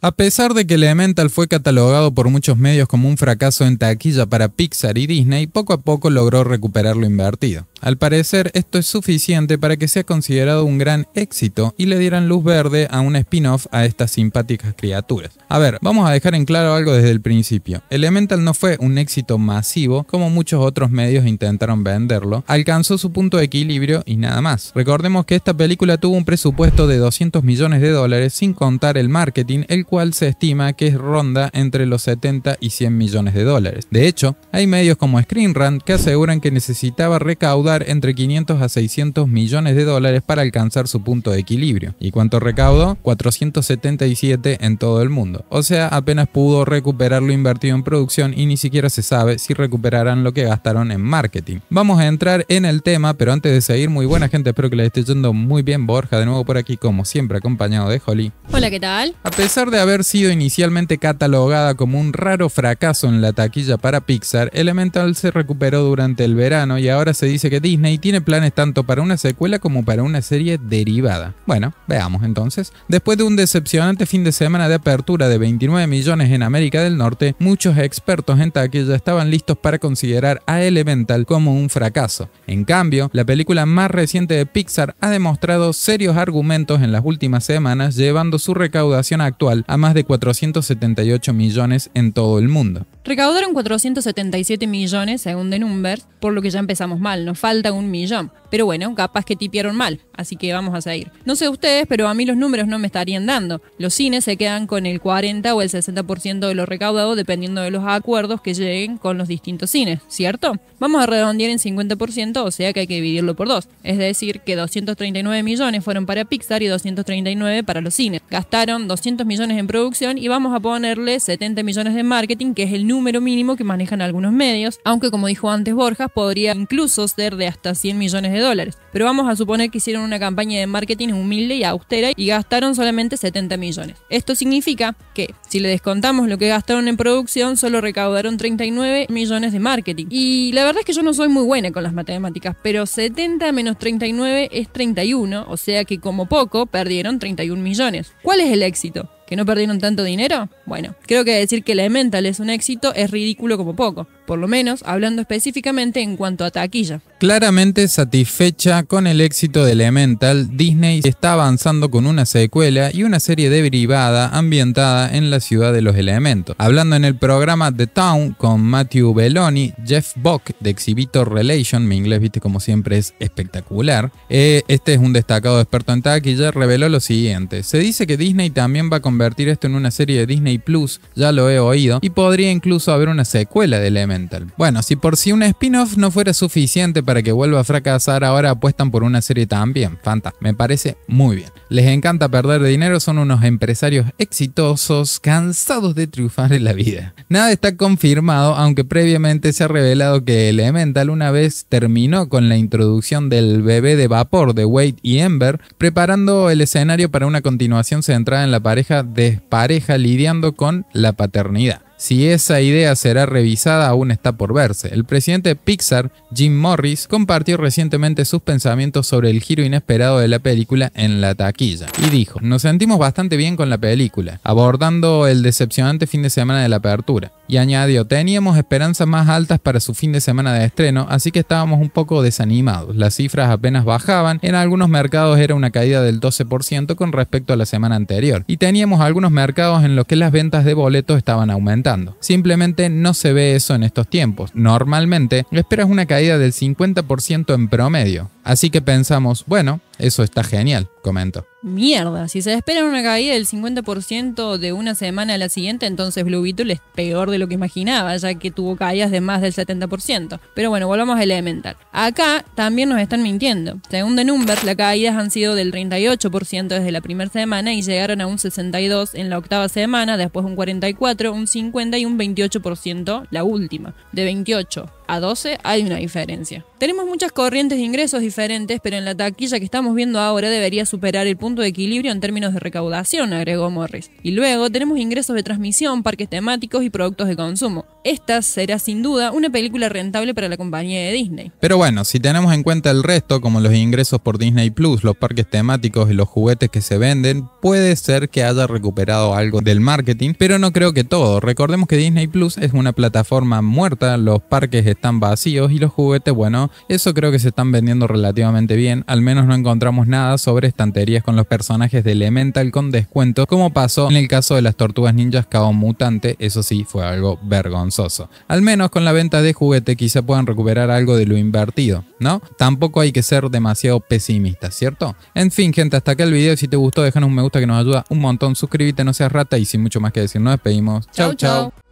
A pesar de que Elemental fue catalogado por muchos medios como un fracaso en taquilla para Pixar y Disney, poco a poco logró recuperar lo invertido. Al parecer, esto es suficiente para que sea considerado un gran éxito y le dieran luz verde a un spin-off a estas simpáticas criaturas. A ver, vamos a dejar en claro algo desde el principio. Elemental no fue un éxito masivo como muchos otros medios intentaron venderlo, alcanzó su punto de equilibrio y nada más. Recordemos que esta película tuvo un presupuesto de 200 millones de dólares sin contar el marketing, el cual se estima que ronda entre los 70 y 100 millones de dólares. De hecho, hay medios como Rant que aseguran que necesitaba recaudar entre 500 a 600 millones de dólares para alcanzar su punto de equilibrio. ¿Y cuánto recaudó? 477 en todo el mundo. O sea, apenas pudo recuperar lo invertido en producción y ni siquiera se sabe si recuperarán lo que gastaron en marketing. Vamos a entrar en el tema, pero antes de seguir, muy buena gente, espero que les esté yendo muy bien Borja, de nuevo por aquí como siempre acompañado de Holly. Hola, ¿qué tal? A pesar de haber sido inicialmente catalogada como un raro fracaso en la taquilla para Pixar, Elemental se recuperó durante el verano y ahora se dice que Disney tiene planes tanto para una secuela como para una serie derivada. Bueno, veamos entonces. Después de un decepcionante fin de semana de apertura de 29 millones en América del Norte, muchos expertos en taquilla estaban listos para considerar a Elemental como un fracaso. En cambio, la película más reciente de Pixar ha demostrado serios argumentos en las últimas semanas llevando su recaudación actual a más de 478 millones en todo el mundo. Recaudaron 477 millones según The Numbers, por lo que ya empezamos mal, nos falta un millón. Pero bueno, capaz que tipearon mal, así que vamos a seguir. No sé ustedes, pero a mí los números no me estarían dando. Los cines se quedan con el 40 o el 60% de lo recaudado dependiendo de los acuerdos que lleguen con los distintos cines, ¿cierto? Vamos a redondear en 50%, o sea que hay que dividirlo por dos. Es decir, que 239 millones fueron para Pixar y 239 para los cines. Gastaron 200 millones en producción y vamos a ponerle 70 millones de marketing, que es el número número mínimo que manejan algunos medios, aunque como dijo antes Borjas, podría incluso ser de hasta 100 millones de dólares. Pero vamos a suponer que hicieron una campaña de marketing humilde y austera y gastaron solamente 70 millones. Esto significa que, si le descontamos lo que gastaron en producción, solo recaudaron 39 millones de marketing. Y la verdad es que yo no soy muy buena con las matemáticas, pero 70 menos 39 es 31, o sea que como poco perdieron 31 millones. ¿Cuál es el éxito? que no perdieron tanto dinero? Bueno, creo que decir que Elemental es un éxito es ridículo como poco por lo menos hablando específicamente en cuanto a taquilla. Claramente satisfecha con el éxito de Elemental, Disney está avanzando con una secuela y una serie derivada ambientada en la ciudad de los elementos. Hablando en el programa The Town con Matthew Belloni, Jeff Bock de Exhibitor Relation, mi inglés viste como siempre es espectacular, eh, este es un destacado experto en taquilla, reveló lo siguiente. Se dice que Disney también va a convertir esto en una serie de Disney Plus, ya lo he oído, y podría incluso haber una secuela de Elemental. Bueno, si por si un spin-off no fuera suficiente para que vuelva a fracasar, ahora apuestan por una serie también, Fanta. Me parece muy bien. Les encanta perder dinero, son unos empresarios exitosos, cansados de triunfar en la vida. Nada está confirmado, aunque previamente se ha revelado que Elemental una vez terminó con la introducción del bebé de vapor de Wade y Ember, preparando el escenario para una continuación centrada en la pareja despareja lidiando con la paternidad. Si esa idea será revisada aún está por verse. El presidente de Pixar, Jim Morris, compartió recientemente sus pensamientos sobre el giro inesperado de la película en la taquilla y dijo, nos sentimos bastante bien con la película, abordando el decepcionante fin de semana de la apertura y añadió, teníamos esperanzas más altas para su fin de semana de estreno, así que estábamos un poco desanimados. Las cifras apenas bajaban, en algunos mercados era una caída del 12% con respecto a la semana anterior, y teníamos algunos mercados en los que las ventas de boletos estaban aumentando. Simplemente no se ve eso en estos tiempos. Normalmente esperas una caída del 50% en promedio. Así que pensamos, bueno, eso está genial, comento. Mierda, si se espera una caída del 50% de una semana a la siguiente, entonces Blue Beetle es peor de lo que imaginaba, ya que tuvo caídas de más del 70%. Pero bueno, volvamos a Elemental. Acá también nos están mintiendo. Según The Numbers, las caídas han sido del 38% desde la primera semana y llegaron a un 62% en la octava semana, después un 44%, un 50% y un 28% la última, de 28% a 12 hay una diferencia. Tenemos muchas corrientes de ingresos diferentes, pero en la taquilla que estamos viendo ahora debería superar el punto de equilibrio en términos de recaudación, agregó Morris. Y luego tenemos ingresos de transmisión, parques temáticos y productos de consumo. Esta será sin duda una película rentable para la compañía de Disney. Pero bueno, si tenemos en cuenta el resto, como los ingresos por Disney Plus, los parques temáticos y los juguetes que se venden, puede ser que haya recuperado algo del marketing, pero no creo que todo. Recordemos que Disney Plus es una plataforma muerta, los parques están vacíos y los juguetes, bueno, eso creo que se están vendiendo relativamente bien, al menos no encontramos nada sobre estanterías con los personajes de Elemental con descuento, como pasó en el caso de las tortugas ninjas Kao Mutante, eso sí fue algo vergonzoso. Al menos con la venta de juguete quizá puedan recuperar algo de lo invertido, ¿no? Tampoco hay que ser demasiado pesimista, ¿cierto? En fin, gente, hasta acá el video, si te gustó déjanos un me gusta que nos ayuda un montón, suscríbete, no seas rata y sin mucho más que decir nos despedimos. Chau, chao